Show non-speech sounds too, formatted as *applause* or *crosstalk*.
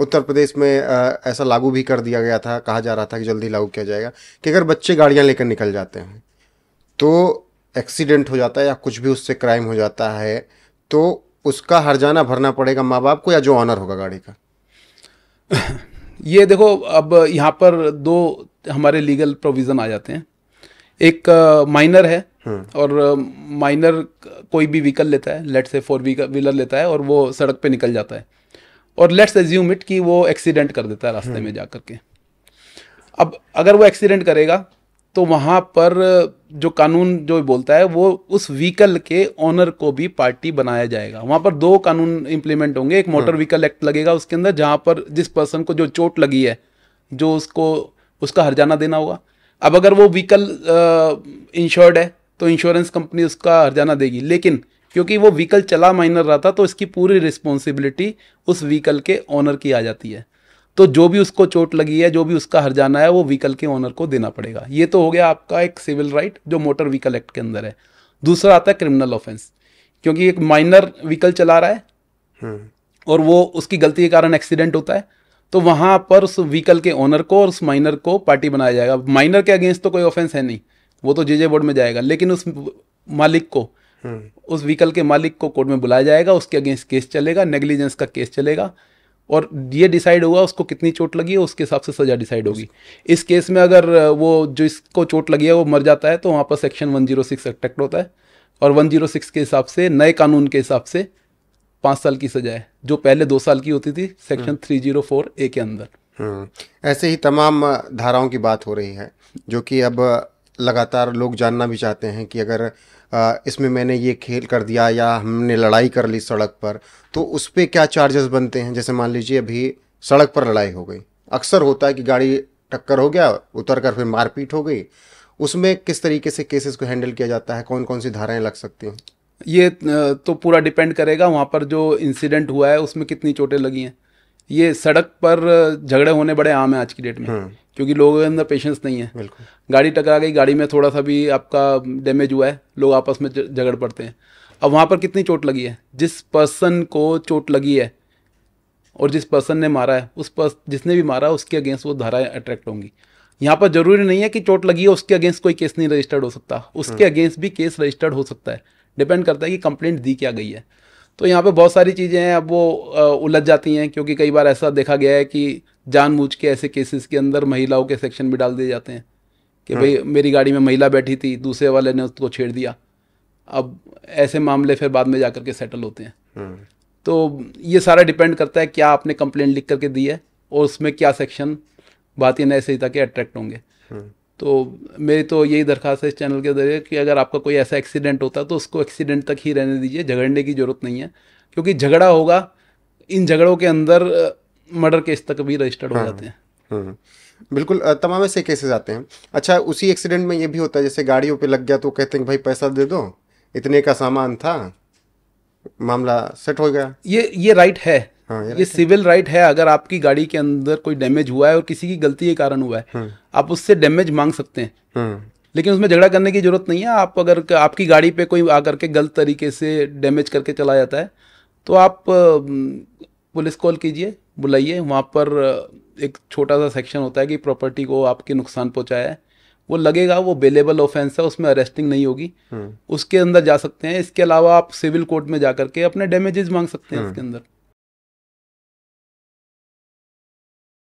उत्तर प्रदेश में ऐसा लागू भी कर दिया गया था कहा जा रहा था कि जल्दी लागू किया जाएगा कि अगर बच्चे गाड़ियाँ लेकर निकल जाते हैं तो एक्सीडेंट हो जाता है या कुछ भी उससे क्राइम हो जाता है तो उसका हरजाना भरना पड़ेगा माँ बाप को या जो ऑनर होगा गाड़ी का *laughs* ये देखो अब यहाँ पर दो हमारे लीगल प्रोविज़न आ जाते हैं एक माइनर है हम्म। और माइनर कोई भी व्हीकल लेता है लेट से फोर व्हीलर लेता है और वो सड़क पे निकल जाता है और लेट्स एज्यूम इट कि वो एक्सीडेंट कर देता है रास्ते में हम्म। जा करके अब अगर वो एक्सीडेंट करेगा तो वहाँ पर जो कानून जो बोलता है वो उस व्हीकल के ऑनर को भी पार्टी बनाया जाएगा वहाँ पर दो कानून इम्प्लीमेंट होंगे एक मोटर व्हीकल एक्ट लगेगा उसके अंदर जहाँ पर जिस पर्सन को जो चोट लगी है जो उसको उसका हरजाना देना होगा अब अगर वो व्हीकल इंश्योर्ड है तो इंश्योरेंस कंपनी उसका हरजाना देगी लेकिन क्योंकि वो व्हीकल चला माइनर रहा था तो इसकी पूरी रिस्पॉन्सिबिलिटी उस व्हीकल के ऑनर की आ जाती है तो जो भी उसको चोट लगी है जो भी उसका हरजाना है वो व्हीकल के ऑनर को देना पड़ेगा ये तो हो गया आपका एक सिविल राइट जो मोटर व्हीकल एक्ट के अंदर है दूसरा आता है क्रिमिनल ऑफेंस क्योंकि एक माइनर व्हीकल चला रहा है हम्म। और वो उसकी गलती के कारण एक्सीडेंट होता है तो वहां पर उस व्हीकल के ऑनर को और उस माइनर को पार्टी बनाया जाएगा माइनर के अगेंस्ट तो कोई ऑफेंस है नहीं वो तो जे जे बोर्ड में जाएगा लेकिन उस मालिक को उस व्हीकल के मालिक को कोर्ट में बुलाया जाएगा उसके अगेंस्ट केस चलेगा नेग्लिजेंस का केस चलेगा और ये डिसाइड होगा उसको कितनी चोट लगी है उसके हिसाब से सज़ा डिसाइड होगी इस केस में अगर वो जो इसको चोट लगी है वो मर जाता है तो वहाँ पर सेक्शन 106 अट्रैक्ट होता है और 106 के हिसाब से नए कानून के हिसाब से पाँच साल की सजा है जो पहले दो साल की होती थी section three zero four A के अंदर हम्म, ऐसे ही तमाम धाराओं की बात हो रही है जो कि अब लगातार लोग जानना भी चाहते हैं कि अगर इसमें मैंने ये खेल कर दिया या हमने लड़ाई कर ली सड़क पर तो उस पर क्या चार्जेस बनते हैं जैसे मान लीजिए अभी सड़क पर लड़ाई हो गई अक्सर होता है कि गाड़ी टक्कर हो गया उतर कर फिर मारपीट हो गई उसमें किस तरीके से केसेस को हैंडल किया जाता है कौन कौन सी धाराएं लग सकती हैं ये तो पूरा डिपेंड करेगा वहाँ पर जो इंसिडेंट हुआ है उसमें कितनी चोटें लगी हैं ये सड़क पर झगड़े होने बड़े आम हैं आज की डेट में हम्म। क्योंकि लोगों के अंदर पेशेंस नहीं है गाड़ी टकरा गई गाड़ी में थोड़ा सा भी आपका डैमेज हुआ है लोग आपस में झगड़ पड़ते हैं अब वहाँ पर कितनी चोट लगी है जिस पर्सन को चोट लगी है और जिस पर्सन ने मारा है उस पर्स जिसने भी मारा उसके अगेंस्ट वो धाराएं अट्रैक्ट होंगी यहाँ पर जरूरी नहीं है कि चोट लगी है उसके अगेंस्ट कोई केस नहीं रजिस्टर्ड हो सकता उसके अगेंस्ट हाँ। भी केस रजिस्टर्ड हो सकता है डिपेंड करता है कि कंप्लेंट दी क्या गई है तो यहाँ पर बहुत सारी चीज़ें हैं अब वो उलझ जाती हैं क्योंकि कई बार ऐसा देखा गया है कि जानबूझ के ऐसे केसेस के अंदर महिलाओं के सेक्शन भी डाल दिए जाते हैं कि हाँ। भाई मेरी गाड़ी में महिला बैठी थी दूसरे वाले ने उसको छेड़ दिया अब ऐसे मामले फिर बाद में जा के सेटल होते हैं हाँ। तो ये सारा डिपेंड करता है क्या आपने कंप्लेन लिख करके दी है और उसमें क्या सेक्शन भारतीय न्याय संहिता के अट्रैक्ट होंगे हाँ। तो मेरी तो यही दरखास्त है इस चैनल के जरिए कि अगर आपका कोई ऐसा एक्सीडेंट होता है तो उसको एक्सीडेंट तक ही रहने दीजिए झगड़ने की ज़रूरत नहीं है क्योंकि झगड़ा होगा इन झगड़ों के अंदर मर्डर केस तक भी रजिस्टर्ड हाँ, हो जाते हैं हाँ, हाँ। बिल्कुल तमाम ऐसे केसेस आते हैं अच्छा उसी एक्सीडेंट में ये भी होता है जैसे गाड़ियों पे लग गया तो कहते हैं भाई पैसा दे दो इतने का सामान था मामला सेट हो गया ये ये राइट है हाँ, ये, ये सिविल राइट है अगर आपकी गाड़ी के अंदर कोई डैमेज हुआ है और किसी की गलती के कारण हुआ है हाँ। आप उससे डैमेज मांग सकते हैं लेकिन उसमें झगड़ा करने की जरूरत नहीं है आप अगर आपकी गाड़ी पे कोई आकर के गलत तरीके से डैमेज करके चला जाता है तो आप पुलिस कॉल कीजिए बुलाइए वहाँ पर एक छोटा सा सेक्शन होता है कि प्रॉपर्टी को आपके नुकसान पहुँचाया है वो लगेगा वो बेलेबल ऑफेंस है उसमें अरेस्टिंग नहीं होगी हम्म। उसके अंदर जा सकते हैं इसके अलावा आप सिविल कोर्ट में जा करके अपने डैमेजेस मांग सकते हैं हम्म। इसके अंदर